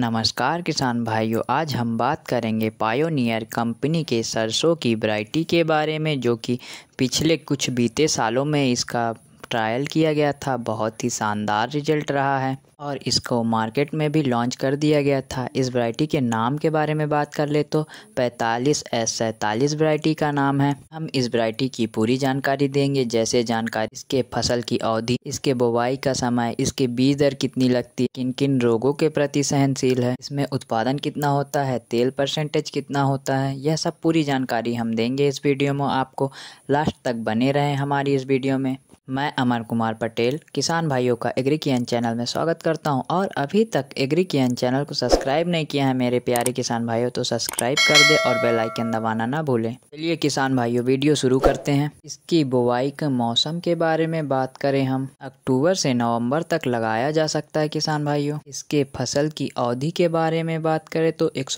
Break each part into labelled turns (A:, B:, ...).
A: नमस्कार किसान भाइयों आज हम बात करेंगे पायोनियर कंपनी के सरसों की वैरायटी के बारे में जो कि पिछले कुछ बीते सालों में इसका ट्रायल किया गया था बहुत ही शानदार रिजल्ट रहा है और इसको मार्केट में भी लॉन्च कर दिया गया था इस वैरायटी के नाम के बारे में बात कर ले तो 45 एस सैतालीस वैरायटी का नाम है हम इस वैरायटी की पूरी जानकारी देंगे जैसे जानकारी इसके फसल की अवधि इसके बुवाई का समय इसके बीज दर कितनी लगती है किन किन रोगों के प्रति सहनशील है इसमें उत्पादन कितना होता है तेल परसेंटेज कितना होता है यह सब पूरी जानकारी हम देंगे इस वीडियो में आपको लास्ट तक बने रहें हमारी इस वीडियो में मैं अमर कुमार पटेल किसान भाइयों का एग्री चैनल में स्वागत करता हूं और अभी तक एग्री चैनल को सब्सक्राइब नहीं किया है मेरे प्यारे किसान भाइयों तो सब्सक्राइब कर दे और बेल आइकन दबाना ना भूलें चलिए किसान भाइयों वीडियो शुरू करते हैं इसकी बुवाई के मौसम के बारे में बात करें हम अक्टूबर से नवम्बर तक लगाया जा सकता है किसान भाइयों इसके फसल की अवधि के बारे में बात करें तो एक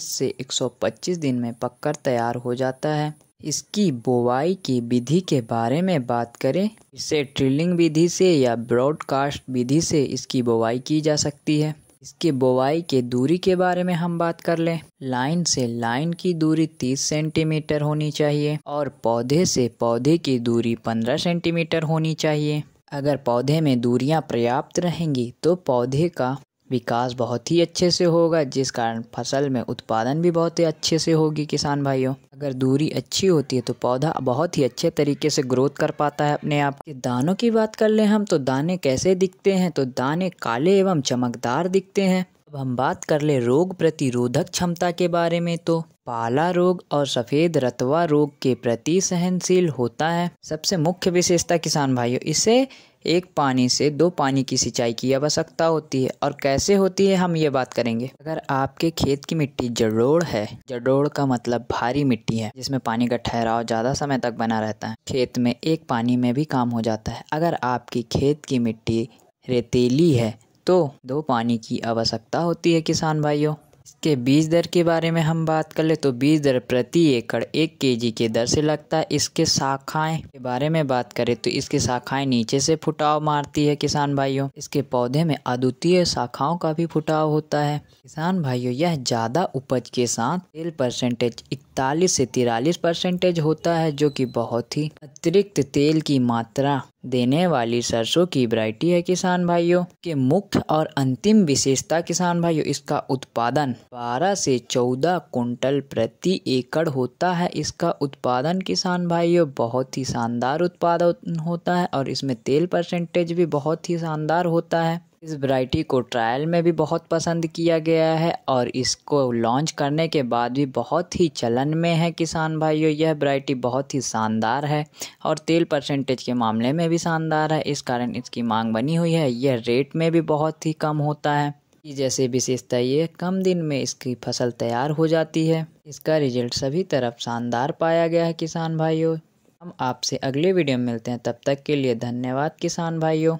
A: से एक दिन में पक्कर तैयार हो जाता है इसकी बुवाई की विधि के बारे में बात करें इसे ट्रिलिंग विधि से या ब्रॉडकास्ट विधि से इसकी बुवाई की जा सकती है इसकी बुवाई के दूरी के बारे में हम बात कर लें लाइन से लाइन की दूरी 30 सेंटीमीटर होनी चाहिए और पौधे से पौधे की दूरी 15 सेंटीमीटर होनी चाहिए अगर पौधे में दूरियां पर्याप्त रहेंगी तो पौधे का विकास बहुत ही अच्छे से होगा जिस कारण फसल में उत्पादन भी बहुत ही अच्छे से होगी किसान भाइयों अगर दूरी अच्छी होती है तो पौधा बहुत ही अच्छे तरीके से ग्रोथ कर पाता है अपने आप के दानों की बात कर ले हम तो दाने कैसे दिखते हैं तो दाने काले एवं चमकदार दिखते हैं अब हम बात कर ले रोग प्रतिरोधक क्षमता के बारे में तो पाला रोग और सफ़ेद रतवा रोग के प्रति सहनशील होता है सबसे मुख्य विशेषता किसान भाइयों इसे एक पानी से दो पानी की सिंचाई की आवश्यकता होती है और कैसे होती है हम ये बात करेंगे अगर आपके खेत की मिट्टी जड़ोड़ है जड़ोड़ का मतलब भारी मिट्टी है जिसमें पानी का ठहराव ज़्यादा समय तक बना रहता है खेत में एक पानी में भी काम हो जाता है अगर आपकी खेत की मिट्टी रेतीली है तो दो पानी की आवश्यकता होती है किसान भाइयों इसके बीज दर के बारे में हम बात कर ले तो बीज दर प्रति एकड़ एक केजी के दर से लगता है इसके शाखाएं के बारे में बात करें तो इसकी शाखाएं नीचे से फुटाव मारती है किसान भाइयों इसके पौधे में अद्वितीय शाखाओं का भी फुटाव होता है किसान भाइयों यह ज़्यादा उपज के साथ तेल परसेंटेज इकतालीस से तिरालीस परसेंटेज होता है जो की बहुत ही अतिरिक्त तेल की मात्रा देने वाली सरसों की वरायटी है किसान भाइयों के मुख्य और अंतिम विशेषता किसान भाइयों इसका उत्पादन 12 से 14 कुंटल प्रति एकड़ होता है इसका उत्पादन किसान भाइयों बहुत ही शानदार उत्पादन होता है और इसमें तेल परसेंटेज भी बहुत ही शानदार होता है इस वैरायटी को ट्रायल में भी बहुत पसंद किया गया है और इसको लॉन्च करने के बाद भी बहुत ही चलन में है किसान भाइयों यह वैरायटी बहुत ही शानदार है और तेल परसेंटेज के मामले में भी शानदार है इस कारण इसकी मांग बनी हुई है यह रेट में भी बहुत ही कम होता है जैसे विशेषता ये कम दिन में इसकी फसल तैयार हो जाती है इसका रिजल्ट सभी तरफ शानदार पाया गया है किसान भाइयों हम आपसे अगले वीडियो में मिलते हैं तब तक के लिए धन्यवाद किसान भाइयों